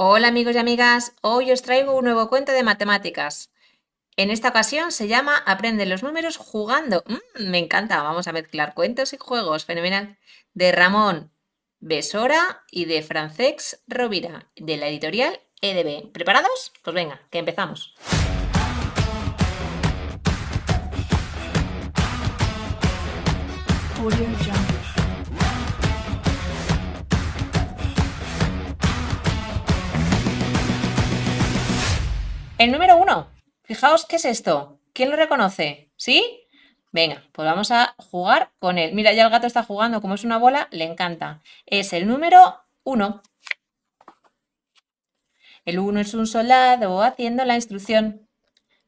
Hola amigos y amigas, hoy os traigo un nuevo cuento de matemáticas. En esta ocasión se llama Aprende los números jugando. Mm, me encanta, vamos a mezclar cuentos y juegos, fenomenal. De Ramón Besora y de Francesc Rovira, de la editorial EDB. ¿Preparados? Pues venga, que empezamos. El número uno. Fijaos qué es esto. ¿Quién lo reconoce? ¿Sí? Venga, pues vamos a jugar con él. Mira, ya el gato está jugando. Como es una bola, le encanta. Es el número uno. El uno es un soldado haciendo la instrucción.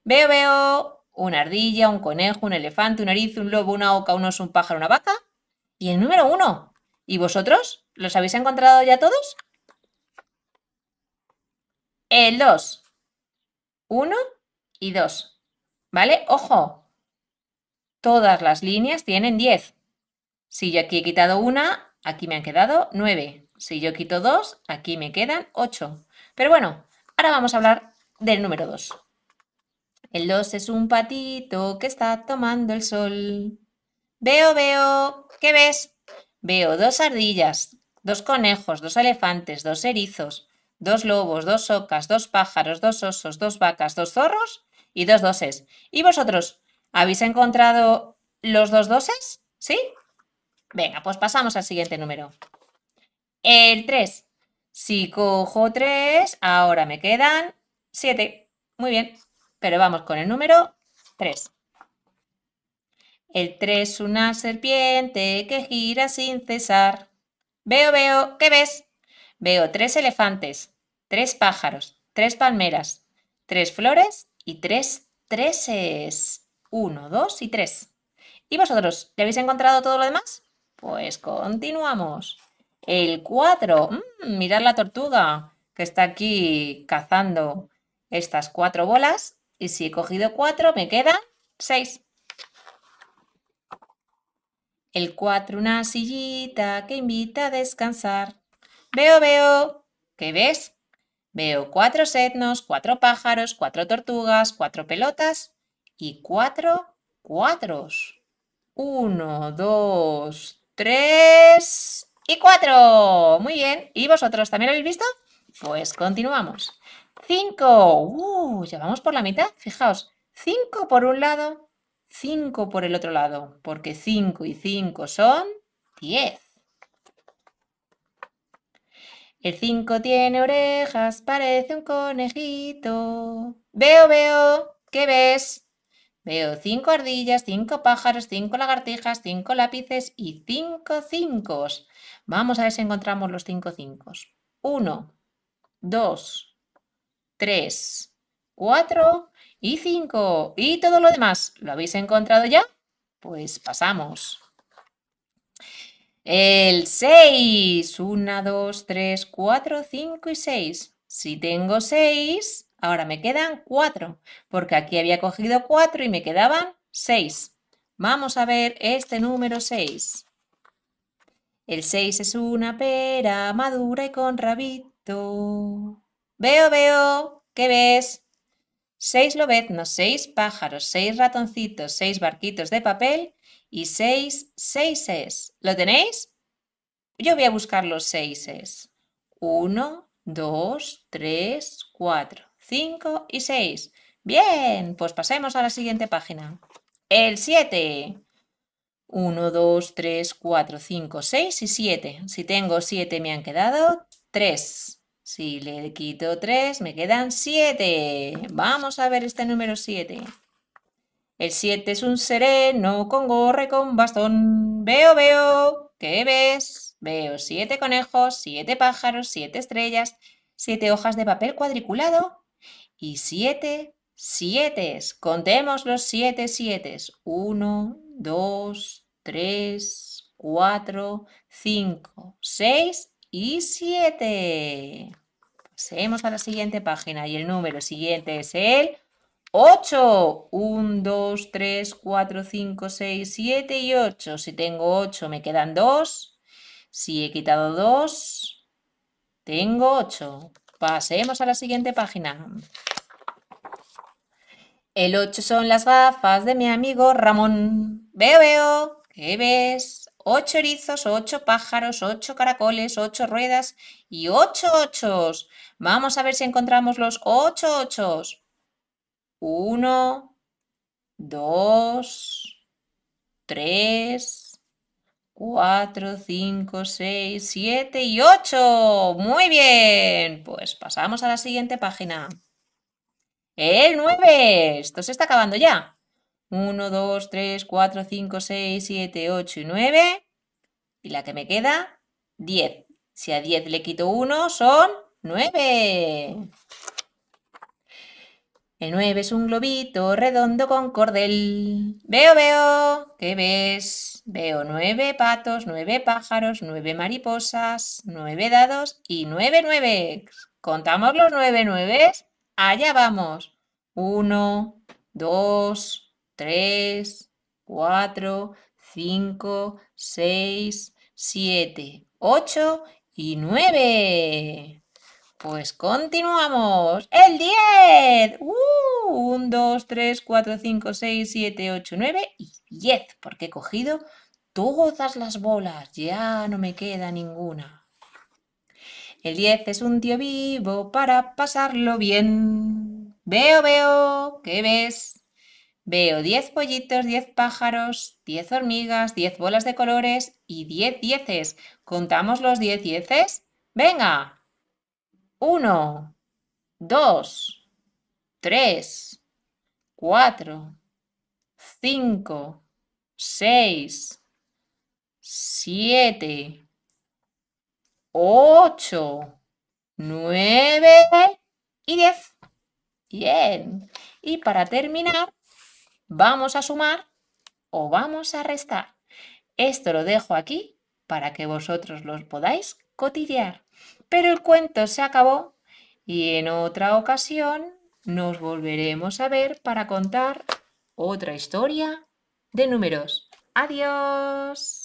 Veo, veo una ardilla, un conejo, un elefante, un nariz, un lobo, una oca, uno es un pájaro, una vaca. Y el número uno. ¿Y vosotros? ¿Los habéis encontrado ya todos? El dos. 1 y 2. ¿Vale? Ojo, todas las líneas tienen 10. Si yo aquí he quitado una, aquí me han quedado 9. Si yo quito dos, aquí me quedan 8. Pero bueno, ahora vamos a hablar del número 2. El 2 es un patito que está tomando el sol. Veo, veo, ¿qué ves? Veo dos ardillas, dos conejos, dos elefantes, dos erizos, dos lobos, dos ocas, dos pájaros, dos osos, dos vacas, dos zorros y dos doses. ¿Y vosotros? ¿Habéis encontrado los dos doses? ¿Sí? Venga, pues pasamos al siguiente número. El 3. Si cojo 3, ahora me quedan 7. Muy bien, pero vamos con el número 3. El 3 una serpiente que gira sin cesar. Veo, veo, ¿qué ves? Veo tres elefantes, tres pájaros, tres palmeras, tres flores y tres treses. Uno, dos y tres. ¿Y vosotros? ¿Ya habéis encontrado todo lo demás? Pues continuamos. El cuatro. Mm, mirad la tortuga que está aquí cazando estas cuatro bolas. Y si he cogido cuatro, me quedan seis. El cuatro, una sillita que invita a descansar. Veo, veo. ¿Qué ves? Veo cuatro setnos, cuatro pájaros, cuatro tortugas, cuatro pelotas y cuatro cuadros. Uno, dos, tres y cuatro. Muy bien. ¿Y vosotros también lo habéis visto? Pues continuamos. Cinco. Uh, ya vamos por la mitad. Fijaos. Cinco por un lado, cinco por el otro lado. Porque cinco y cinco son diez. El 5 tiene orejas, parece un conejito. Veo, veo, ¿qué ves? Veo cinco ardillas, cinco pájaros, cinco lagartijas, cinco lápices y cinco cinco. Vamos a ver si encontramos los cinco cinco. Uno, dos, tres, cuatro y cinco. ¿Y todo lo demás? ¿Lo habéis encontrado ya? Pues pasamos. El 6. 1, 2, 3, 4, 5 y 6. Si tengo 6, ahora me quedan 4, porque aquí había cogido 4 y me quedaban 6. Vamos a ver este número 6. El 6 es una pera madura y con rabito. Veo, veo, ¿qué ves? 6 lobeznos, 6 pájaros, 6 ratoncitos, 6 barquitos de papel y 6, 6 es. ¿Lo tenéis? Yo voy a buscar los es 1, 2, 3, 4, 5 y 6. Bien, pues pasemos a la siguiente página. El 7. 1, 2, 3, 4, 5, 6 y 7. Si tengo 7 me han quedado 3. Si le quito 3 me quedan 7. Vamos a ver este número 7. El 7 es un sereno con gorre con bastón. Veo, veo, ¿qué ves? Veo siete conejos, siete pájaros, siete estrellas, siete hojas de papel cuadriculado y siete sietes. Contemos los siete sietes. Uno, dos, tres, cuatro, cinco, seis y siete. Pasemos a la siguiente página y el número siguiente es el 8. 1, 2, 3, 4, 5, 6, 7 y 8. Si tengo 8 me quedan 2. Si he quitado 2, tengo 8. Pasemos a la siguiente página. El 8 son las gafas de mi amigo Ramón. Veo, veo. ¿Qué ves? 8 erizos, 8 pájaros, 8 caracoles, 8 ruedas y 8 ochos. Vamos a ver si encontramos los 8 ochos. 1, 2, 3, 4, 5, 6, 7 y 8. Muy bien, pues pasamos a la siguiente página. El 9, esto se está acabando ya. 1, 2, 3, 4, 5, 6, 7, 8 y 9. Y la que me queda, 10. Si a 10 le quito 1, son 9. El 9 es un globito redondo con cordel. Veo, veo. ¿Qué ves? Veo 9 patos, 9 pájaros, 9 mariposas, 9 dados y 9 9x. Contamos los 9 nueves. Allá vamos. 1, 2, 3, 4, 5, 6, 7, 8 y 9. Pues continuamos. ¡El 10! ¡Uh! 1, 2, 3, 4, 5, 6, 7, 8, 9 y 10, porque he cogido todas las bolas. Ya no me queda ninguna. El 10 es un tío vivo para pasarlo bien. Veo, veo. ¿Qué ves? Veo 10 pollitos, 10 pájaros, 10 hormigas, 10 bolas de colores y 10 dieces. ¿Contamos los 10 dieces? ¡Venga! 1, 2, 3, 4, 5, 6, 7, 8, 9 y 10. Bien. Y para terminar, vamos a sumar o vamos a restar. Esto lo dejo aquí para que vosotros los podáis cotidiar. Pero el cuento se acabó y en otra ocasión nos volveremos a ver para contar otra historia de números. Adiós.